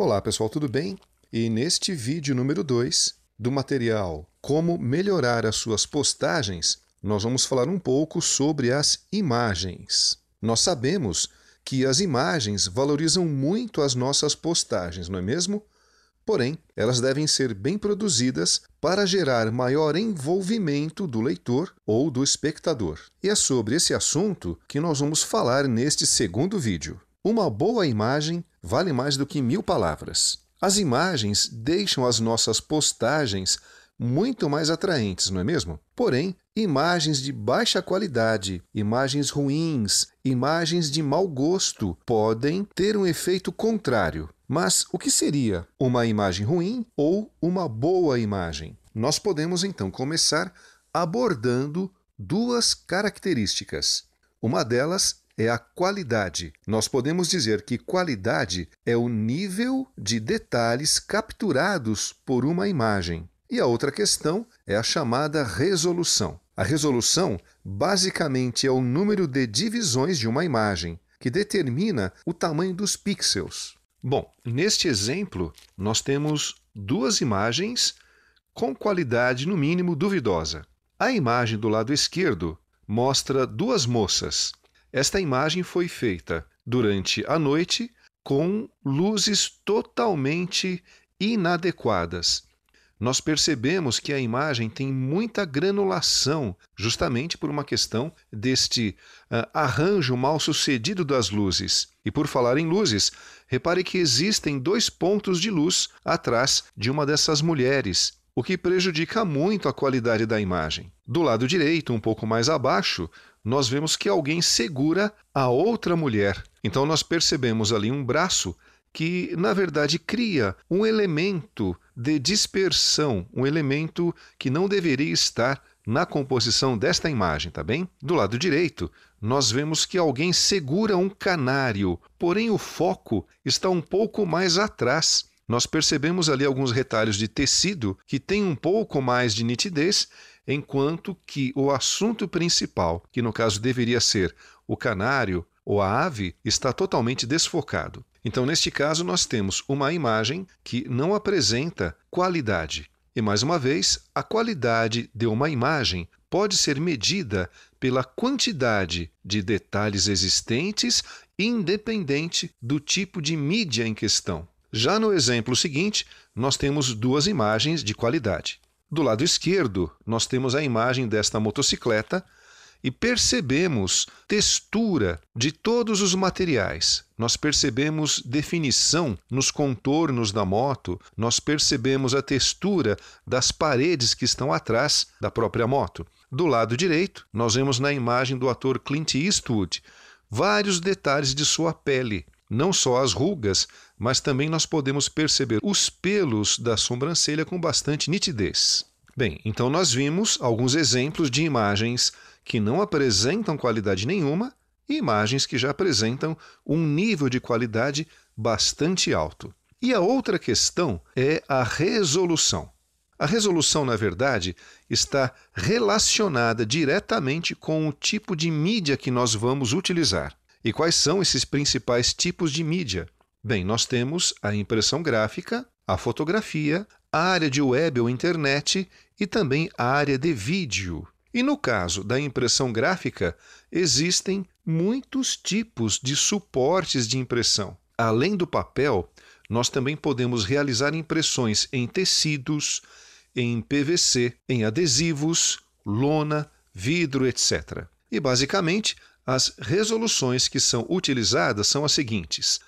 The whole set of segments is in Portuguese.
Olá pessoal, tudo bem? E neste vídeo número 2 do material Como Melhorar as Suas Postagens, nós vamos falar um pouco sobre as imagens. Nós sabemos que as imagens valorizam muito as nossas postagens, não é mesmo? Porém, elas devem ser bem produzidas para gerar maior envolvimento do leitor ou do espectador. E é sobre esse assunto que nós vamos falar neste segundo vídeo. Uma boa imagem vale mais do que mil palavras. As imagens deixam as nossas postagens muito mais atraentes, não é mesmo? Porém, imagens de baixa qualidade, imagens ruins, imagens de mau gosto podem ter um efeito contrário. Mas o que seria uma imagem ruim ou uma boa imagem? Nós podemos então começar abordando duas características. Uma delas é a qualidade. Nós podemos dizer que qualidade é o nível de detalhes capturados por uma imagem. E a outra questão é a chamada resolução. A resolução basicamente é o número de divisões de uma imagem, que determina o tamanho dos pixels. Bom, neste exemplo, nós temos duas imagens com qualidade no mínimo duvidosa. A imagem do lado esquerdo mostra duas moças, esta imagem foi feita durante a noite com luzes totalmente inadequadas. Nós percebemos que a imagem tem muita granulação, justamente por uma questão deste uh, arranjo mal sucedido das luzes. E por falar em luzes, repare que existem dois pontos de luz atrás de uma dessas mulheres o que prejudica muito a qualidade da imagem. Do lado direito, um pouco mais abaixo, nós vemos que alguém segura a outra mulher. Então nós percebemos ali um braço que, na verdade, cria um elemento de dispersão, um elemento que não deveria estar na composição desta imagem, tá bem? Do lado direito, nós vemos que alguém segura um canário, porém o foco está um pouco mais atrás nós percebemos ali alguns retalhos de tecido que têm um pouco mais de nitidez, enquanto que o assunto principal, que no caso deveria ser o canário ou a ave, está totalmente desfocado. Então, neste caso, nós temos uma imagem que não apresenta qualidade. E mais uma vez, a qualidade de uma imagem pode ser medida pela quantidade de detalhes existentes, independente do tipo de mídia em questão. Já no exemplo seguinte, nós temos duas imagens de qualidade. Do lado esquerdo, nós temos a imagem desta motocicleta e percebemos textura de todos os materiais. Nós percebemos definição nos contornos da moto, nós percebemos a textura das paredes que estão atrás da própria moto. Do lado direito, nós vemos na imagem do ator Clint Eastwood vários detalhes de sua pele, não só as rugas, mas também nós podemos perceber os pelos da sobrancelha com bastante nitidez. Bem, então nós vimos alguns exemplos de imagens que não apresentam qualidade nenhuma e imagens que já apresentam um nível de qualidade bastante alto. E a outra questão é a resolução. A resolução, na verdade, está relacionada diretamente com o tipo de mídia que nós vamos utilizar. E quais são esses principais tipos de mídia? Bem, nós temos a impressão gráfica, a fotografia, a área de web ou internet e também a área de vídeo. E no caso da impressão gráfica, existem muitos tipos de suportes de impressão. Além do papel, nós também podemos realizar impressões em tecidos, em PVC, em adesivos, lona, vidro, etc. E basicamente, as resoluções que são utilizadas são as seguintes.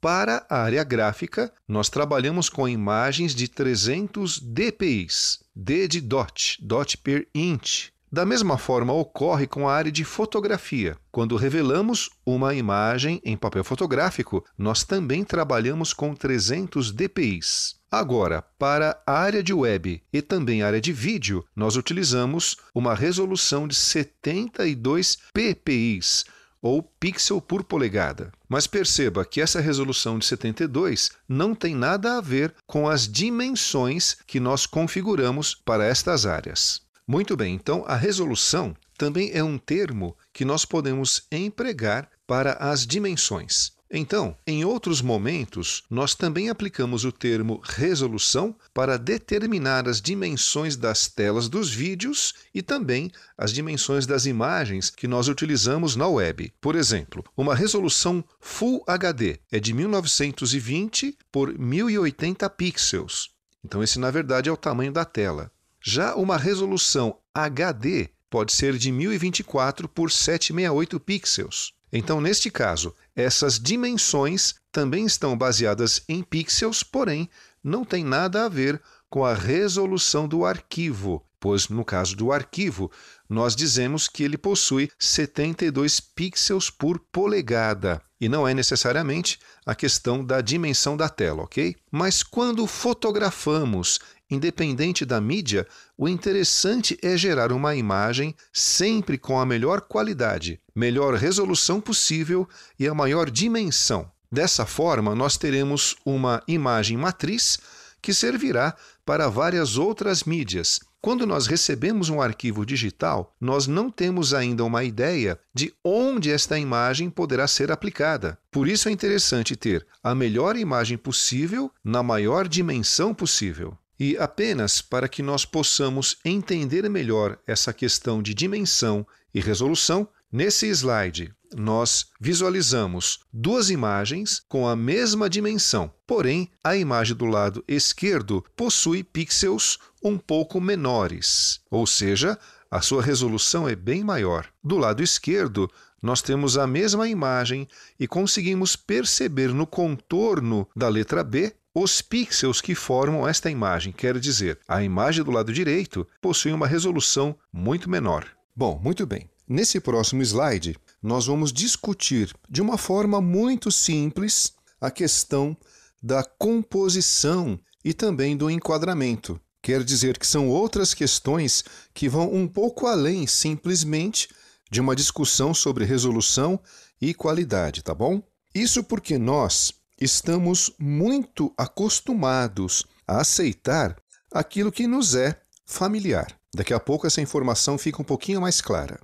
Para a área gráfica, nós trabalhamos com imagens de 300 dpi, d de dot, dot per inch. Da mesma forma ocorre com a área de fotografia. Quando revelamos uma imagem em papel fotográfico, nós também trabalhamos com 300 DPIs. Agora, para a área de web e também a área de vídeo, nós utilizamos uma resolução de 72 PPIs, ou pixel por polegada. Mas perceba que essa resolução de 72 não tem nada a ver com as dimensões que nós configuramos para estas áreas. Muito bem, então a resolução também é um termo que nós podemos empregar para as dimensões. Então, em outros momentos, nós também aplicamos o termo resolução para determinar as dimensões das telas dos vídeos e também as dimensões das imagens que nós utilizamos na web. Por exemplo, uma resolução Full HD é de 1920 por 1080 pixels. Então, esse na verdade é o tamanho da tela. Já uma resolução HD pode ser de 1024 por 768 pixels. Então, neste caso, essas dimensões também estão baseadas em pixels, porém não tem nada a ver com a resolução do arquivo, pois no caso do arquivo, nós dizemos que ele possui 72 pixels por polegada, e não é necessariamente a questão da dimensão da tela, ok? Mas quando fotografamos, independente da mídia, o interessante é gerar uma imagem sempre com a melhor qualidade, melhor resolução possível e a maior dimensão. Dessa forma, nós teremos uma imagem matriz que servirá para várias outras mídias quando nós recebemos um arquivo digital, nós não temos ainda uma ideia de onde esta imagem poderá ser aplicada. Por isso é interessante ter a melhor imagem possível na maior dimensão possível. E apenas para que nós possamos entender melhor essa questão de dimensão e resolução, Nesse slide, nós visualizamos duas imagens com a mesma dimensão, porém a imagem do lado esquerdo possui pixels um pouco menores, ou seja, a sua resolução é bem maior. Do lado esquerdo, nós temos a mesma imagem e conseguimos perceber no contorno da letra B os pixels que formam esta imagem, quer dizer, a imagem do lado direito possui uma resolução muito menor. Bom, muito bem. Nesse próximo slide, nós vamos discutir de uma forma muito simples a questão da composição e também do enquadramento. Quer dizer que são outras questões que vão um pouco além simplesmente de uma discussão sobre resolução e qualidade, tá bom? Isso porque nós estamos muito acostumados a aceitar aquilo que nos é familiar. Daqui a pouco essa informação fica um pouquinho mais clara.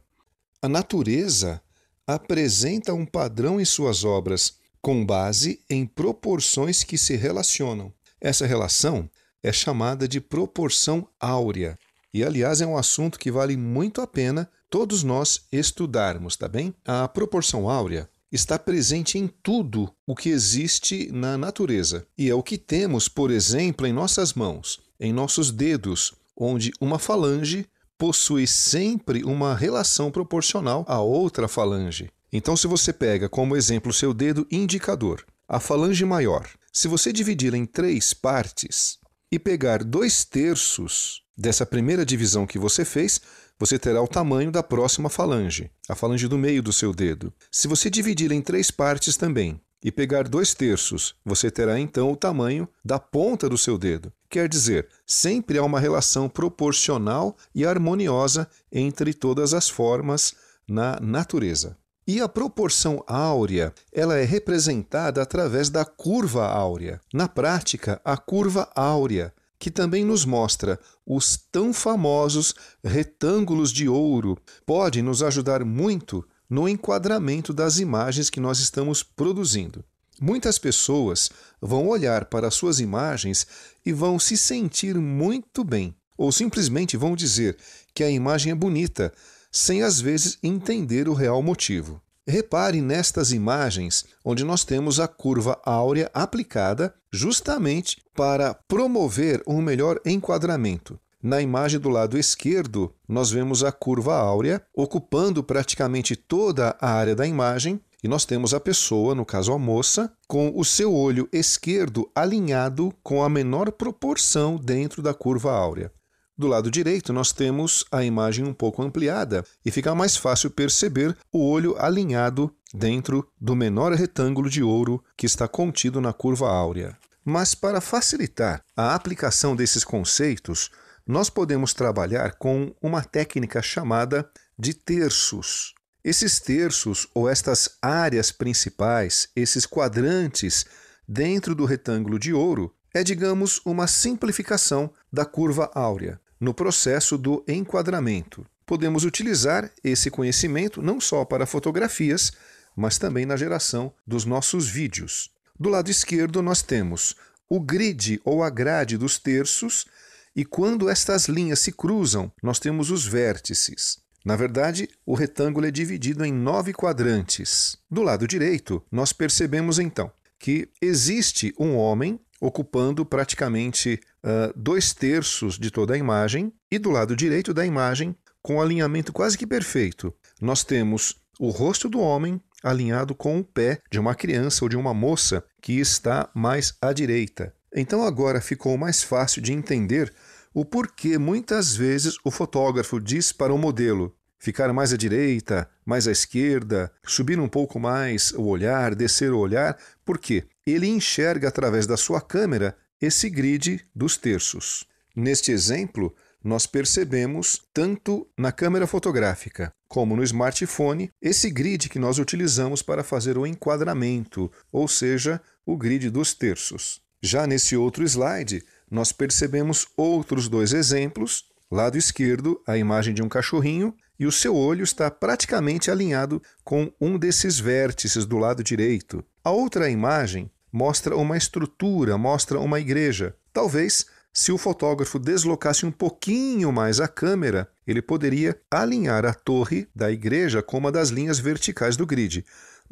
A natureza apresenta um padrão em suas obras, com base em proporções que se relacionam. Essa relação é chamada de proporção áurea. E, aliás, é um assunto que vale muito a pena todos nós estudarmos, tá bem? A proporção áurea está presente em tudo o que existe na natureza. E é o que temos, por exemplo, em nossas mãos, em nossos dedos, onde uma falange possui sempre uma relação proporcional à outra falange. Então, se você pega como exemplo seu dedo indicador, a falange maior, se você dividir em três partes e pegar dois terços dessa primeira divisão que você fez, você terá o tamanho da próxima falange, a falange do meio do seu dedo. Se você dividir em três partes também e pegar dois terços, você terá então o tamanho da ponta do seu dedo. Quer dizer, sempre há uma relação proporcional e harmoniosa entre todas as formas na natureza. E a proporção áurea, ela é representada através da curva áurea. Na prática, a curva áurea, que também nos mostra os tão famosos retângulos de ouro, pode nos ajudar muito no enquadramento das imagens que nós estamos produzindo. Muitas pessoas vão olhar para suas imagens e vão se sentir muito bem, ou simplesmente vão dizer que a imagem é bonita, sem às vezes entender o real motivo. Repare nestas imagens onde nós temos a curva áurea aplicada justamente para promover um melhor enquadramento. Na imagem do lado esquerdo, nós vemos a curva áurea ocupando praticamente toda a área da imagem, e nós temos a pessoa, no caso a moça, com o seu olho esquerdo alinhado com a menor proporção dentro da curva áurea. Do lado direito, nós temos a imagem um pouco ampliada e fica mais fácil perceber o olho alinhado dentro do menor retângulo de ouro que está contido na curva áurea. Mas, para facilitar a aplicação desses conceitos, nós podemos trabalhar com uma técnica chamada de terços. Esses terços ou estas áreas principais, esses quadrantes dentro do retângulo de ouro, é, digamos, uma simplificação da curva áurea no processo do enquadramento. Podemos utilizar esse conhecimento não só para fotografias, mas também na geração dos nossos vídeos. Do lado esquerdo, nós temos o grid ou a grade dos terços e quando estas linhas se cruzam, nós temos os vértices. Na verdade, o retângulo é dividido em nove quadrantes. Do lado direito, nós percebemos então que existe um homem ocupando praticamente uh, dois terços de toda a imagem, e do lado direito da imagem, com um alinhamento quase que perfeito, nós temos o rosto do homem alinhado com o pé de uma criança ou de uma moça que está mais à direita. Então agora ficou mais fácil de entender o porquê muitas vezes o fotógrafo diz para o modelo ficar mais à direita, mais à esquerda, subir um pouco mais o olhar, descer o olhar, porque ele enxerga através da sua câmera esse grid dos terços. Neste exemplo, nós percebemos, tanto na câmera fotográfica como no smartphone, esse grid que nós utilizamos para fazer o enquadramento, ou seja, o grid dos terços. Já nesse outro slide, nós percebemos outros dois exemplos. Lado esquerdo, a imagem de um cachorrinho, e o seu olho está praticamente alinhado com um desses vértices do lado direito. A outra imagem mostra uma estrutura, mostra uma igreja. Talvez, se o fotógrafo deslocasse um pouquinho mais a câmera, ele poderia alinhar a torre da igreja com uma das linhas verticais do grid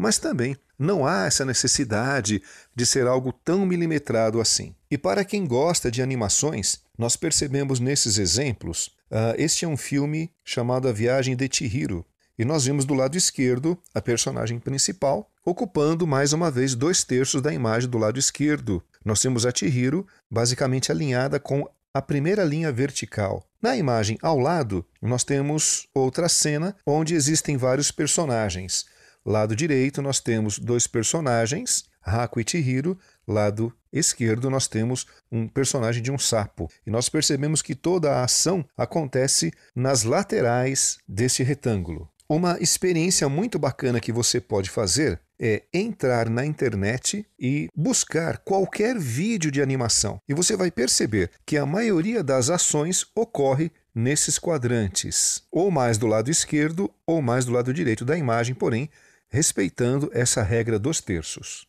mas também não há essa necessidade de ser algo tão milimetrado assim. E para quem gosta de animações, nós percebemos nesses exemplos, uh, este é um filme chamado A Viagem de Chihiro, e nós vimos do lado esquerdo a personagem principal ocupando mais uma vez dois terços da imagem do lado esquerdo. Nós temos a Chihiro basicamente alinhada com a primeira linha vertical. Na imagem ao lado, nós temos outra cena onde existem vários personagens. Lado direito, nós temos dois personagens, Haku e Chihiro. Lado esquerdo, nós temos um personagem de um sapo. E nós percebemos que toda a ação acontece nas laterais desse retângulo. Uma experiência muito bacana que você pode fazer é entrar na internet e buscar qualquer vídeo de animação. E você vai perceber que a maioria das ações ocorre nesses quadrantes, ou mais do lado esquerdo ou mais do lado direito da imagem, porém respeitando essa regra dos terços.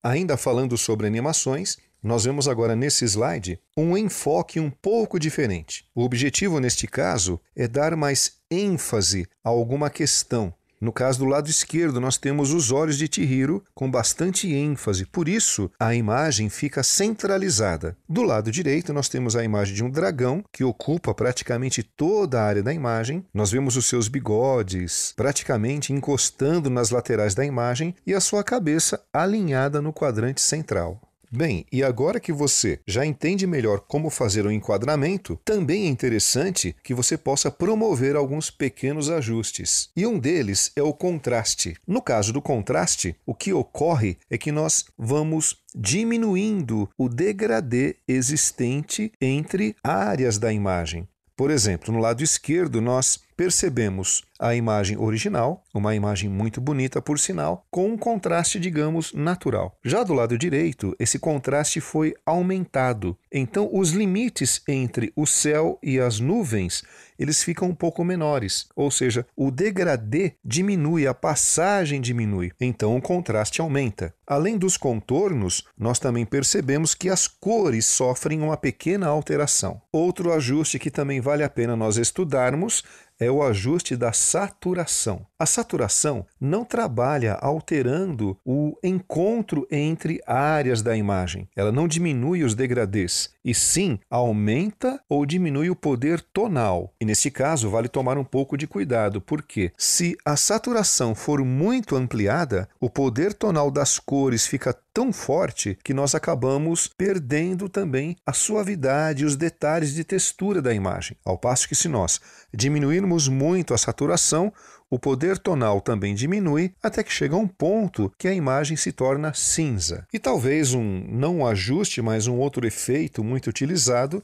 Ainda falando sobre animações, nós vemos agora nesse slide um enfoque um pouco diferente. O objetivo neste caso é dar mais ênfase a alguma questão no caso do lado esquerdo, nós temos os olhos de Chihiro com bastante ênfase, por isso a imagem fica centralizada. Do lado direito, nós temos a imagem de um dragão que ocupa praticamente toda a área da imagem. Nós vemos os seus bigodes praticamente encostando nas laterais da imagem e a sua cabeça alinhada no quadrante central. Bem, e agora que você já entende melhor como fazer o um enquadramento, também é interessante que você possa promover alguns pequenos ajustes. E um deles é o contraste. No caso do contraste, o que ocorre é que nós vamos diminuindo o degradê existente entre áreas da imagem. Por exemplo, no lado esquerdo, nós percebemos a imagem original, uma imagem muito bonita, por sinal, com um contraste, digamos, natural. Já do lado direito, esse contraste foi aumentado. Então, os limites entre o céu e as nuvens, eles ficam um pouco menores, ou seja, o degradê diminui, a passagem diminui. Então, o contraste aumenta. Além dos contornos, nós também percebemos que as cores sofrem uma pequena alteração. Outro ajuste que também vale a pena nós estudarmos é o ajuste da saturação. A saturação não trabalha alterando o encontro entre áreas da imagem, ela não diminui os degradês, e sim aumenta ou diminui o poder tonal. E nesse caso, vale tomar um pouco de cuidado, porque se a saturação for muito ampliada, o poder tonal das cores fica tão forte que nós acabamos perdendo também a suavidade e os detalhes de textura da imagem. Ao passo que, se nós diminuirmos muito a saturação, o poder tonal também diminui até que chega a um ponto que a imagem se torna cinza. E talvez um não ajuste, mas um outro efeito muito utilizado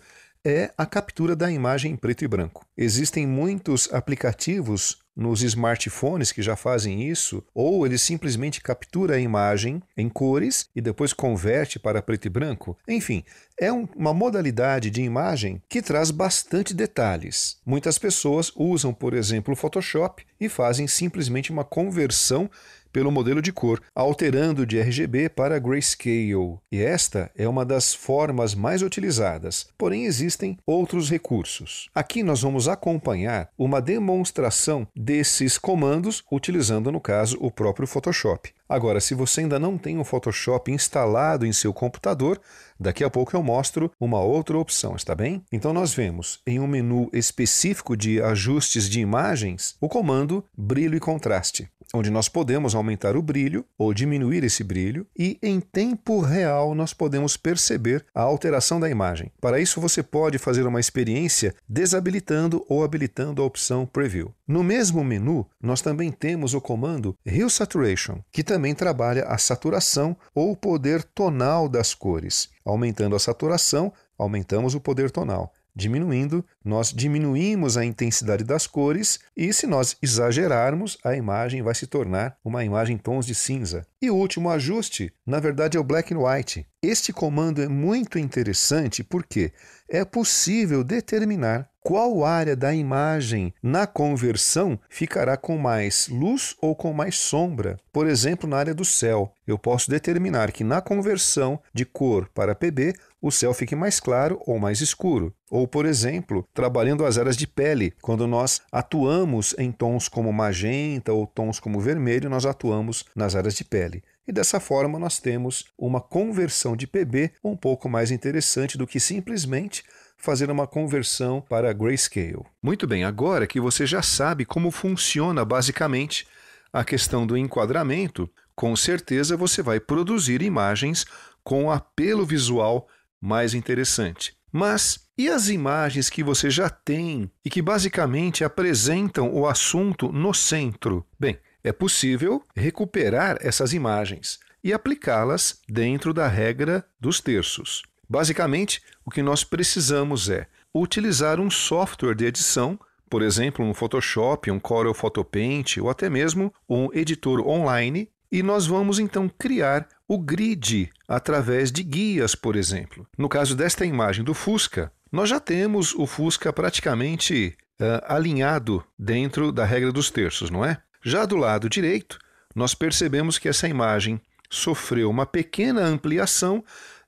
é a captura da imagem em preto e branco. Existem muitos aplicativos nos smartphones que já fazem isso, ou ele simplesmente captura a imagem em cores e depois converte para preto e branco. Enfim, é um, uma modalidade de imagem que traz bastante detalhes. Muitas pessoas usam, por exemplo, o Photoshop e fazem simplesmente uma conversão pelo modelo de cor, alterando de RGB para grayscale. E esta é uma das formas mais utilizadas, porém existem outros recursos. Aqui nós vamos acompanhar uma demonstração desses comandos utilizando no caso o próprio Photoshop. Agora, se você ainda não tem o Photoshop instalado em seu computador, daqui a pouco eu mostro uma outra opção, está bem? Então nós vemos em um menu específico de ajustes de imagens o comando brilho e contraste, onde nós podemos aumentar o brilho ou diminuir esse brilho e em tempo real nós podemos perceber a alteração da imagem. Para isso você pode fazer uma experiência desabilitando ou habilitando a opção preview. No mesmo menu, nós também temos o comando Hue Saturation, que também também trabalha a saturação ou o poder tonal das cores. Aumentando a saturação, aumentamos o poder tonal diminuindo, nós diminuímos a intensidade das cores e, se nós exagerarmos, a imagem vai se tornar uma imagem em tons de cinza. E o último ajuste, na verdade, é o black and white. Este comando é muito interessante porque é possível determinar qual área da imagem na conversão ficará com mais luz ou com mais sombra. Por exemplo, na área do céu, eu posso determinar que na conversão de cor para PB, o céu fique mais claro ou mais escuro. Ou, por exemplo, trabalhando as áreas de pele, quando nós atuamos em tons como magenta ou tons como vermelho, nós atuamos nas áreas de pele. E dessa forma nós temos uma conversão de PB um pouco mais interessante do que simplesmente fazer uma conversão para grayscale. Muito bem, agora que você já sabe como funciona basicamente a questão do enquadramento, com certeza você vai produzir imagens com apelo visual mais interessante. Mas e as imagens que você já tem e que basicamente apresentam o assunto no centro? Bem, é possível recuperar essas imagens e aplicá-las dentro da regra dos terços. Basicamente, o que nós precisamos é utilizar um software de edição, por exemplo, um Photoshop, um Corel Photo Paint ou até mesmo um editor online, e nós vamos então criar o grid através de guias, por exemplo. No caso desta imagem do Fusca, nós já temos o Fusca praticamente uh, alinhado dentro da regra dos terços, não é? Já do lado direito, nós percebemos que essa imagem sofreu uma pequena ampliação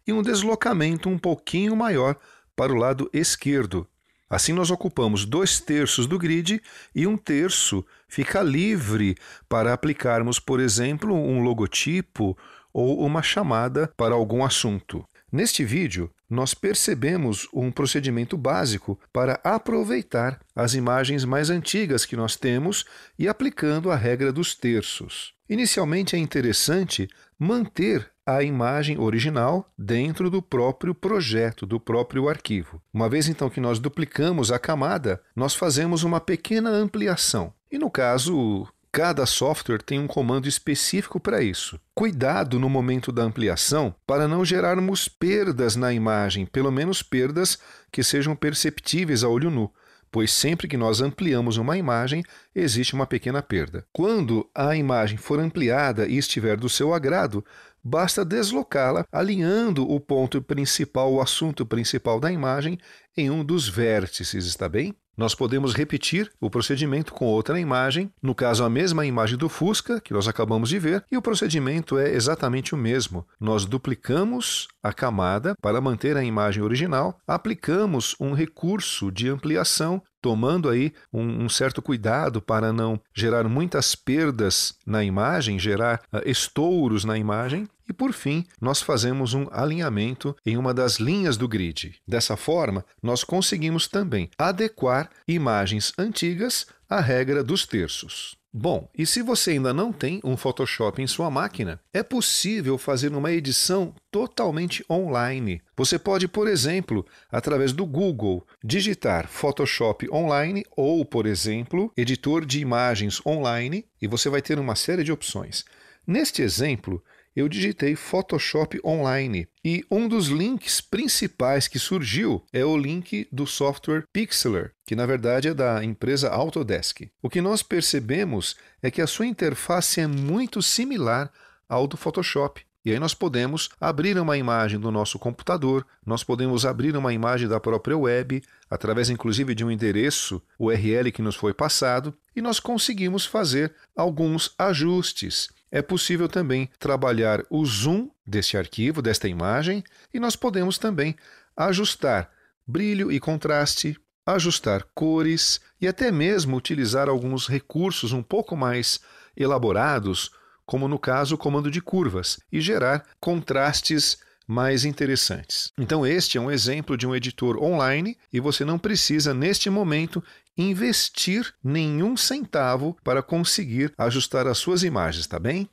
e um deslocamento um pouquinho maior para o lado esquerdo. Assim, nós ocupamos dois terços do grid e um terço fica livre para aplicarmos, por exemplo, um logotipo ou uma chamada para algum assunto. Neste vídeo, nós percebemos um procedimento básico para aproveitar as imagens mais antigas que nós temos e aplicando a regra dos terços. Inicialmente é interessante manter a imagem original dentro do próprio projeto, do próprio arquivo. Uma vez então que nós duplicamos a camada, nós fazemos uma pequena ampliação. E no caso Cada software tem um comando específico para isso. Cuidado no momento da ampliação para não gerarmos perdas na imagem, pelo menos perdas que sejam perceptíveis a olho nu pois sempre que nós ampliamos uma imagem, existe uma pequena perda. Quando a imagem for ampliada e estiver do seu agrado, basta deslocá-la alinhando o ponto principal, o assunto principal da imagem, em um dos vértices, está bem? Nós podemos repetir o procedimento com outra imagem, no caso a mesma imagem do Fusca que nós acabamos de ver, e o procedimento é exatamente o mesmo. Nós duplicamos a camada para manter a imagem original, aplicamos um recurso de ampliação tomando aí um, um, certo cuidado para não gerar muitas perdas na imagem, gerar uh, estouros na imagem. E por fim, nós fazemos um alinhamento em uma das linhas do grid. Dessa forma, nós conseguimos também adequar imagens antigas à regra dos terços. Bom, e se você ainda não tem um Photoshop em sua máquina, é possível fazer uma edição totalmente online. Você pode, por exemplo, através do Google, digitar Photoshop online ou, por exemplo, editor de imagens online e você vai ter uma série de opções. Neste exemplo, eu digitei Photoshop Online e um dos links principais que surgiu é o link do software Pixlr, que na verdade é da empresa Autodesk. O que nós percebemos é que a sua interface é muito similar ao do Photoshop. E aí nós podemos abrir uma imagem do nosso computador, nós podemos abrir uma imagem da própria web, através inclusive de um endereço URL que nos foi passado, e nós conseguimos fazer alguns ajustes é possível também trabalhar o zoom deste arquivo, desta imagem, e nós podemos também ajustar brilho e contraste, ajustar cores e até mesmo utilizar alguns recursos um pouco mais elaborados, como no caso o comando de curvas, e gerar contrastes mais interessantes. Então, este é um exemplo de um editor online e você não precisa, neste momento, investir nenhum centavo para conseguir ajustar as suas imagens, tá bem?